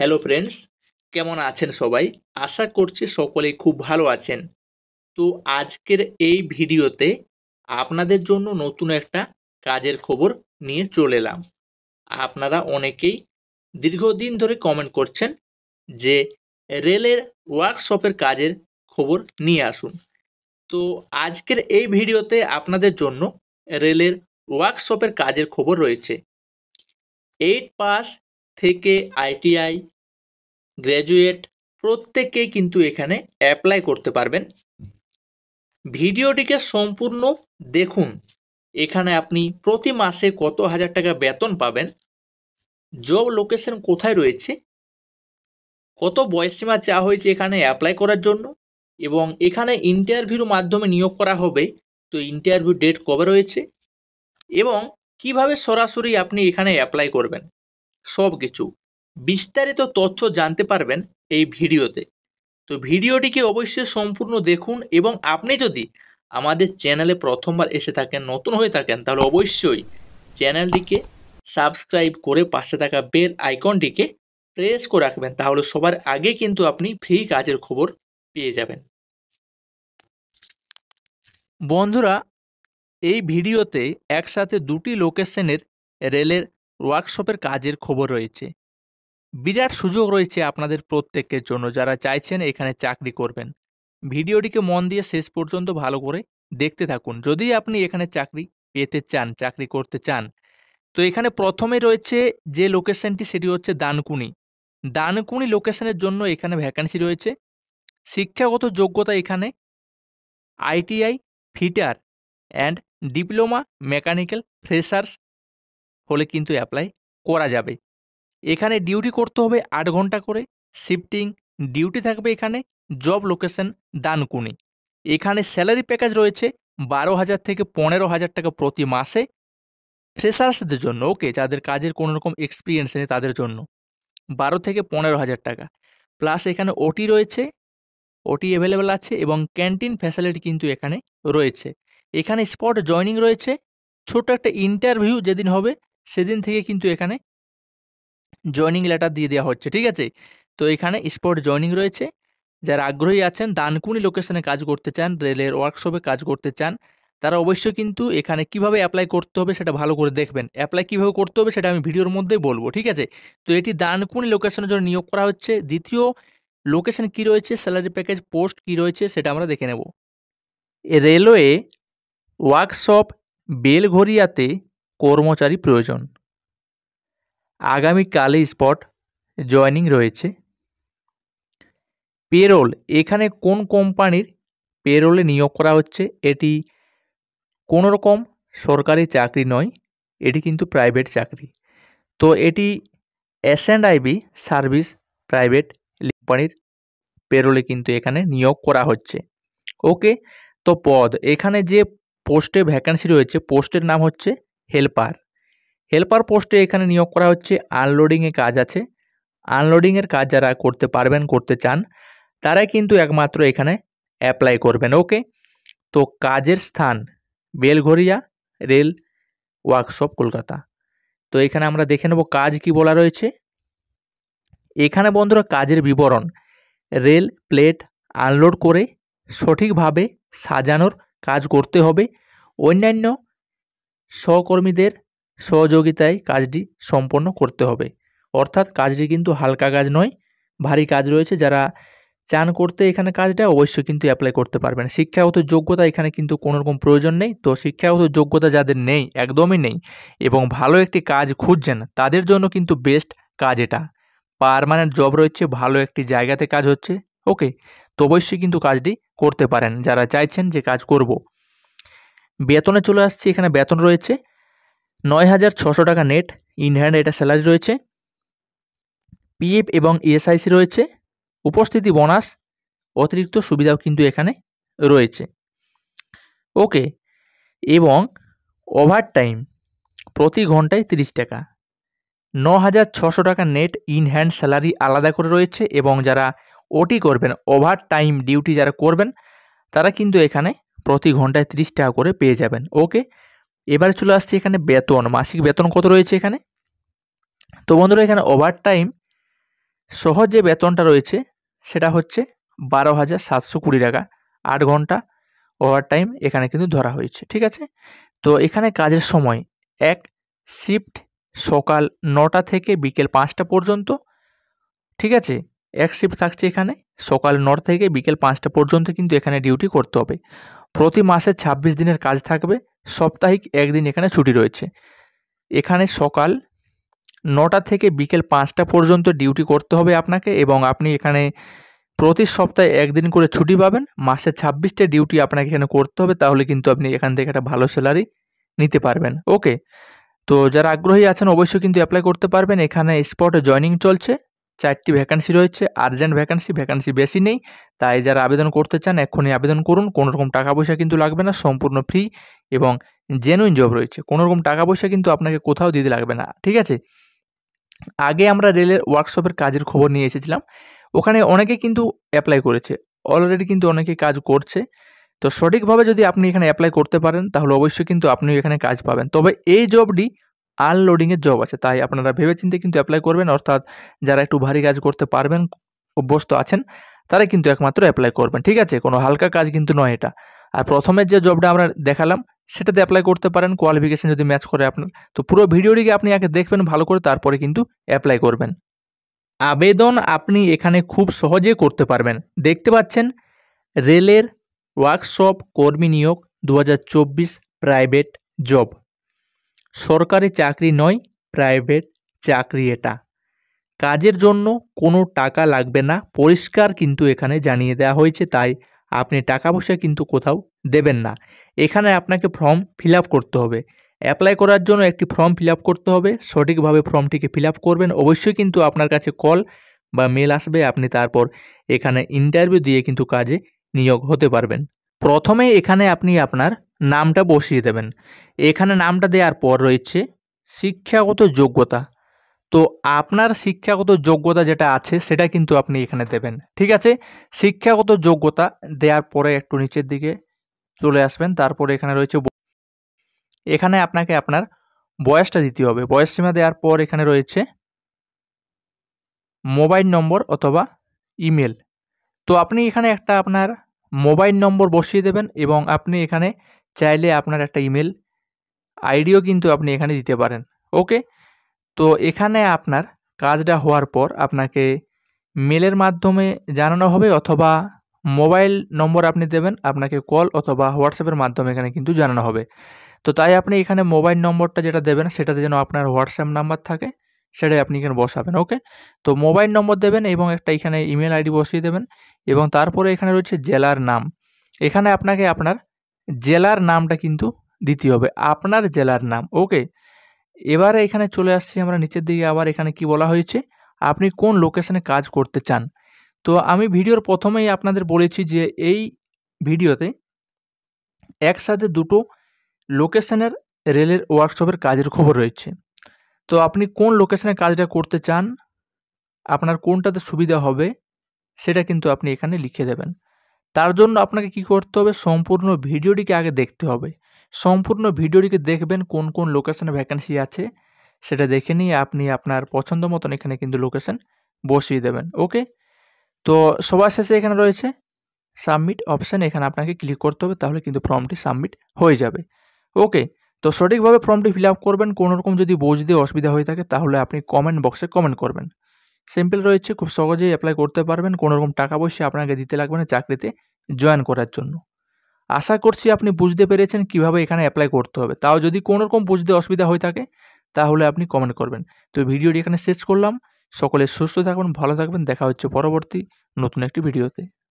hello friends কেমন আছেন সবাই আশা করছি সকলেই খুব ভালো আছেন তো আজকের এই ভিডিওতে আপনাদের জন্য নতুন একটা কাজের খবর নিয়ে চলে এলাম আপনারা অনেকেই দীর্ঘদিন ধরে কমেন্ট করছেন যে রেলের ওয়ার্কশপের কাজের খবর নিয়ে আসুন তো আজকের এই ভিডিওতে আপনাদের জন্য রেলের ওয়ার্কশপের কাজের খবর রয়েছে এইট পাস থেকে আইটিআই গ্র্যাজুয়েট প্রত্যেকে কিন্তু এখানে অ্যাপ্লাই করতে পারবেন ভিডিওটিকে সম্পূর্ণ দেখুন এখানে আপনি প্রতি মাসে কত হাজার টাকা বেতন পাবেন জব লোকেশন কোথায় রয়েছে কত বয়সীমা চাওয়া হয়েছে এখানে অ্যাপ্লাই করার জন্য এবং এখানে ইন্টারভিউর মাধ্যমে নিয়োগ করা হবে তো ইন্টারভিউ ডেট কবে রয়েছে এবং কিভাবে সরাসরি আপনি এখানে অ্যাপ্লাই করবেন সব কিছু বিস্তারিত তথ্য জানতে পারবেন এই ভিডিওতে তো ভিডিওটিকে অবশ্যই সম্পূর্ণ দেখুন এবং আপনি যদি আমাদের চ্যানেলে প্রথমবার এসে থাকেন নতুন হয়ে থাকেন তাহলে অবশ্যই চ্যানেলটিকে সাবস্ক্রাইব করে পাশে থাকা বেল আইকনটিকে প্রেস করে রাখবেন তাহলে সবার আগে কিন্তু আপনি ফ্রি কাজের খবর পেয়ে যাবেন বন্ধুরা এই ভিডিওতে একসাথে দুটি লোকেশনের রেলের ওয়ার্কশপের কাজের খবর রয়েছে বিরাট সুযোগ রয়েছে আপনাদের প্রত্যেকের জন্য যারা চাইছেন এখানে চাকরি করবেন ভিডিওটিকে মন দিয়ে শেষ পর্যন্ত ভালো করে দেখতে থাকুন যদি আপনি এখানে চাকরি পেতে চান চাকরি করতে চান তো এখানে প্রথমে রয়েছে যে লোকেশনটি সেটি হচ্ছে দানকুনি দানকুনি লোকেশনের জন্য এখানে ভ্যাকান্সি রয়েছে শিক্ষাগত যোগ্যতা এখানে ITI fitter and diploma mechanical freshers হলে কিন্তু অ্যাপ্লাই করা যাবে এখানে ডিউটি করতে হবে আট ঘন্টা করে শিফটিং ডিউটি থাকবে এখানে জব লোকেশন দানকুনি এখানে স্যালারি প্যাকেজ রয়েছে বারো হাজার থেকে পনেরো হাজার টাকা প্রতি মাসে ফ্রেশার্সদের জন্য ওকে যাদের কাজের কোনো রকম এক্সপিরিয়েন্স নেই তাদের জন্য বারো থেকে পনেরো হাজার টাকা প্লাস এখানে ওটি রয়েছে ওটি অ্যাভেলেবেল আছে এবং ক্যান্টিন ফ্যাসিলিটি কিন্তু এখানে রয়েছে এখানে স্পট জয়নিং রয়েছে ছোট একটা ইন্টারভিউ যেদিন হবে সেদিন থেকে কিন্তু এখানে জয়নিং লেটার দিয়ে দেওয়া হচ্ছে ঠিক আছে তো এখানে স্পট জয়নিং রয়েছে যারা আগ্রহী আছেন দানকুনি লোকেশনে কাজ করতে চান রেলের ওয়ার্কশপে কাজ করতে চান তারা অবশ্যই কিন্তু এখানে কিভাবে অ্যাপ্লাই করতে হবে সেটা ভালো করে দেখবেন অ্যাপ্লাই কিভাবে করতে হবে সেটা আমি ভিডিওর মধ্যেই বলবো ঠিক আছে তো এটি দানকুনি লোকেশনের জন্য নিয়োগ করা হচ্ছে দ্বিতীয় লোকেশন কি রয়েছে স্যালারি প্যাকেজ পোস্ট কি রয়েছে সেটা আমরা দেখে নেব রেলওয়ে ওয়ার্কশপ বেলঘরিয়াতে কর্মচারী প্রয়োজন আগামীকালে স্পট জয়নিং রয়েছে পেরোল এখানে কোন কোম্পানির পেরোলে নিয়োগ করা হচ্ছে এটি কোনো রকম সরকারি চাকরি নয় এটি কিন্তু প্রাইভেট চাকরি তো এটি S and IB service private কোম্পানির পেরোলে কিন্তু এখানে নিয়োগ করা হচ্ছে ওকে তো পদ এখানে যে পোস্টে ভ্যাকান্সি রয়েছে পোস্টের নাম হচ্ছে হেল্পার হেল্পার পোস্টে এখানে নিয়োগ করা হচ্ছে আনলোডিংয়ে কাজ আছে আনলোডিংয়ের কাজ যারা করতে পারবেন করতে চান তারাই কিন্তু একমাত্র এখানে অ্যাপ্লাই করবেন ওকে তো কাজের স্থান বেলঘরিয়া রেল ওয়ার্কশপ কলকাতা তো এখানে আমরা দেখে নেব কাজ কি বলা রয়েছে এখানে বন্ধুরা কাজের বিবরণ রেল প্লেট আনলোড করে সঠিকভাবে সাজানোর কাজ করতে হবে অন্যান্য সহকর্মীদের সহযোগিতায় কাজটি সম্পন্ন করতে হবে অর্থাৎ কাজটি কিন্তু হালকা কাজ নয় ভারী কাজ রয়েছে যারা চান করতে এখানে কাজটা অবশ্যই কিন্তু অ্যাপ্লাই করতে পারবেন শিক্ষাগত যোগ্যতা এখানে কিন্তু কোনো রকম প্রয়োজন নেই তো শিক্ষাগত যোগ্যতা যাদের নেই একদমই নেই এবং ভালো একটি কাজ খুঁজছেন তাদের জন্য কিন্তু বেস্ট কাজ এটা পারমানেন্ট জব রয়েছে ভালো একটি জায়গাতে কাজ হচ্ছে ওকে তো অবশ্যই কিন্তু কাজটি করতে পারেন যারা চাইছেন যে কাজ করব বেতনে চলে আসছি এখানে বেতন রয়েছে নয় হাজার ছশো টাকা নেট ইনহ্যান্ড এটা স্যালারি রয়েছে পিএফ এবং ইএসআইসি রয়েছে উপস্থিতি বোনাস অতিরিক্ত সুবিধাও কিন্তু এখানে রয়েছে ওকে এবং ওভার টাইম প্রতি ঘন্টায় তিরিশ টাকা ন হাজার ছশো টাকা নেট ইন হ্যান্ড স্যালারি আলাদা করে রয়েছে এবং যারা ওটি করবেন ওভার টাইম ডিউটি যারা করবেন তারা কিন্তু এখানে প্রতি ঘন্টায় তিরিশ টাকা করে পেয়ে যাবেন ওকে এবারে চলে আসছে এখানে বেতন মাসিক বেতন কত রয়েছে এখানে তো বন্ধুরা এখানে ওভার টাইম সহ যে বেতনটা রয়েছে সেটা হচ্ছে বারো হাজার সাতশো কুড়ি টাকা আট ঘন্টা ওভার টাইম এখানে কিন্তু ধরা হয়েছে ঠিক আছে তো এখানে কাজের সময় এক শিফট সকাল নটা থেকে বিকেল পাঁচটা পর্যন্ত ঠিক আছে এক শিফট থাকছে এখানে সকাল নটা থেকে বিকেল পাঁচটা পর্যন্ত কিন্তু এখানে ডিউটি করতে হবে প্রতি মাসে ২৬ দিনের কাজ থাকবে সাপ্তাহিক একদিন এখানে ছুটি রয়েছে এখানে সকাল নটা থেকে বিকেল পাঁচটা পর্যন্ত ডিউটি করতে হবে আপনাকে এবং আপনি এখানে প্রতি সপ্তাহে একদিন করে ছুটি পাবেন মাসে ছাব্বিশটা ডিউটি আপনাকে এখানে করতে হবে তাহলে কিন্তু আপনি এখান থেকে একটা ভালো স্যালারি নিতে পারবেন ওকে তো যারা আগ্রহী আছেন অবশ্যই কিন্তু অ্যাপ্লাই করতে পারবেন এখানে স্পটে জয়নিং চলছে চারটি ভ্যাকান্সি রয়েছে আর্জেন্ট ভ্যাকান্সি ভ্যাকান্সি বেশি নেই তাই যারা আবেদন করতে চান এক্ষুনি আবেদন করুন কোনো রকম টাকা পয়সা কিন্তু লাগবে না সম্পূর্ণ ফ্রি এবং জেনুইন জব রয়েছে কোনো রকম টাকা পয়সা কিন্তু আপনাকে কোথাও দিতে লাগবে না ঠিক আছে আগে আমরা রেলের ওয়ার্কশপের কাজের খবর নিয়ে এসেছিলাম ওখানে অনেকে কিন্তু অ্যাপ্লাই করেছে অলরেডি কিন্তু অনেকে কাজ করছে তো সঠিকভাবে যদি আপনি এখানে অ্যাপ্লাই করতে পারেন তাহলে অবশ্যই কিন্তু আপনি এখানে কাজ পাবেন তবে এই জবটি আনলোডিংয়ের জব আছে তাই আপনারা ভেবেচিন্তে কিন্তু অ্যাপ্লাই করবেন অর্থাৎ যারা একটু ভারী কাজ করতে পারবেন অভ্যস্ত আছেন তারা কিন্তু একমাত্র অ্যাপ্লাই করবেন ঠিক আছে কোনো হালকা কাজ কিন্তু নয় এটা আর প্রথমের যে জবটা আমরা দেখালাম সেটাতে অ্যাপ্লাই করতে পারেন কোয়ালিফিকেশান যদি ম্যাচ করে আপনার তো পুরো ভিডিওটিকে আপনি আগে দেখবেন ভালো করে তারপরে কিন্তু অ্যাপ্লাই করবেন আবেদন আপনি এখানে খুব সহজে করতে পারবেন দেখতে পাচ্ছেন রেলের ওয়ার্কশপ কর্মী নিয়োগ দু প্রাইভেট জব সরকারি চাকরি নয় প্রাইভেট চাকরি এটা কাজের জন্য কোনো টাকা লাগবে না পরিষ্কার কিন্তু এখানে জানিয়ে দেওয়া হয়েছে তাই আপনি টাকা পয়সা কিন্তু কোথাও দেবেন না এখানে আপনাকে ফর্ম ফিল করতে হবে অ্যাপ্লাই করার জন্য একটি ফর্ম ফিল করতে হবে সঠিকভাবে ফর্মটিকে ফিল করবেন অবশ্যই কিন্তু আপনার কাছে কল বা মেল আসবে আপনি তারপর এখানে ইন্টারভিউ দিয়ে কিন্তু কাজে নিয়োগ হতে পারবেন প্রথমে এখানে আপনি আপনার নামটা বসিয়ে দেবেন এখানে নামটা দেওয়ার পর রয়েছে শিক্ষাগত যোগ্যতা তো আপনার শিক্ষাগত যোগ্যতা যেটা আছে সেটা কিন্তু আপনি এখানে দেবেন ঠিক আছে শিক্ষাগত যোগ্যতা দেওয়ার পরে একটু নিচের দিকে চলে আসবেন তারপরে এখানে রয়েছে এখানে আপনাকে আপনার বয়সটা দিতে হবে বয়স সীমা দেওয়ার পর এখানে রয়েছে মোবাইল নম্বর অথবা ইমেল তো আপনি এখানে একটা আপনার মোবাইল নম্বর বসিয়ে দেবেন এবং আপনি এখানে চাইলে আপনার একটা ইমেল আইডিও কিন্তু আপনি এখানে দিতে পারেন ওকে তো এখানে আপনার কাজটা হওয়ার পর আপনাকে মেলের মাধ্যমে জানানো হবে অথবা মোবাইল নম্বর আপনি দেবেন আপনাকে কল অথবা হোয়াটসঅ্যাপের মাধ্যমে এখানে কিন্তু জানানো হবে তো তাই আপনি এখানে মোবাইল নম্বরটা যেটা দেবেন সেটাতে যেন আপনার হোয়াটসঅ্যাপ নাম্বার থাকে সেটাই আপনি এখানে বসাবেন ওকে তো মোবাইল নম্বর দেবেন এবং একটা এখানে ইমেল আইডি বসিয়ে দেবেন এবং তারপরে এখানে রয়েছে জেলার নাম এখানে আপনাকে আপনার জেলার নামটা কিন্তু দিতে হবে আপনার জেলার নাম ওকে এবারে এখানে চলে আসছি আমরা নিচের দিকে আবার এখানে কি বলা হয়েছে আপনি কোন লোকেশনে কাজ করতে চান তো আমি ভিডিওর প্রথমেই আপনাদের বলেছি যে এই ভিডিওতে একসাথে দুটো লোকেশনের রেলের ওয়ার্কশপের কাজের খবর রয়েছে তো আপনি কোন লোকেশনে কাজটা করতে চান আপনার কোনটাতে সুবিধা হবে সেটা কিন্তু আপনি এখানে লিখে দেবেন তার জন্য আপনাকে কি করতে হবে সম্পূর্ণ ভিডিওটিকে আগে দেখতে হবে সম্পূর্ণ ভিডিওটিকে দেখবেন কোন কোন লোকেশনে ভ্যাকেন্সি আছে সেটা দেখে নিয়ে আপনি আপনার পছন্দ মতন এখানে কিন্তু লোকেশন বসিয়ে দেবেন ওকে তো সবার শেষে এখানে রয়েছে সাবমিট অপশান এখানে আপনাকে ক্লিক করতে হবে তাহলে কিন্তু ফর্মটি সাবমিট হয়ে যাবে ওকে তো সঠিকভাবে ফর্মটি ফিল আপ করবেন কোনোরকম যদি বুঝতে অসুবিধা হয়ে থাকে তাহলে আপনি কমেন্ট বক্সে কমেন্ট করবেন সিম্পল রয়েছে খুব সহজেই অ্যাপ্লাই করতে পারবেন কোনোরকম টাকা পয়সা আপনাকে দিতে লাগবে না চাকরিতে জয়েন করার জন্য আশা করছি আপনি বুঝতে পেরেছেন কিভাবে এখানে অ্যাপ্লাই করতে হবে তাও যদি কোনোরকম বুঝতে অসুবিধা হয়ে থাকে তাহলে আপনি কমেন্ট করবেন তো ভিডিওটি এখানে শেষ করলাম সকলে সুস্থ থাকবেন ভালো থাকবেন দেখা হচ্ছে পরবর্তী নতুন একটি ভিডিওতে